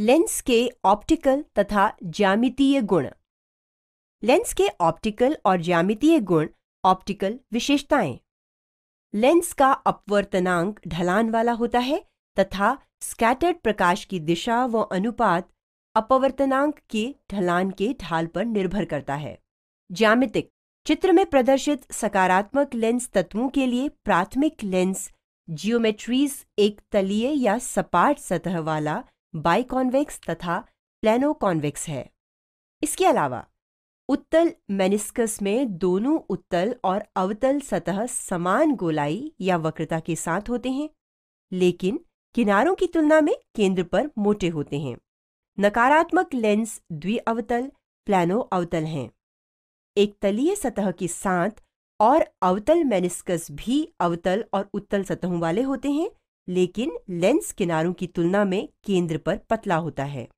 lens के optical तथा ज्यामितीय गुण लेंस के ऑप्टिकल और ज्यामितीय गुण ऑप्टिकल विशेषताएं लेंस का अपवर्तनांक ढलान वाला होता है तथा स्कैटर्ड प्रकाश की दिशा व अनुपात अपवर्तनांक के ढलान के ढाल पर निर्भर करता है ज्यामितिक चित्र में प्रदर्शित सकारात्मक लेंस तत्वों के लिए प्राथमिक लेंस जियोमेट्रीज एक तलीय या सपाट सतह वाला बाइकॉन्वेक्स तथा प्लेनो कॉन्वेक्स है इसके अलावा उत्तल मेनिस्कस में दोनों उत्तल और अवतल सतह समान गोलाई या वक्रता के साथ होते हैं लेकिन किनारों की तुलना में केंद्र पर मोटे होते हैं नकारात्मक लेंस द्विअवतल प्लानो अवतल हैं एक तलीय सतह के साथ और अवतल मेनिस्कस भी अवतल और उत्तल सतहों वाले होते हैं लेकिन लेंस किनारों की तुलना में केंद्र पर पतला होता है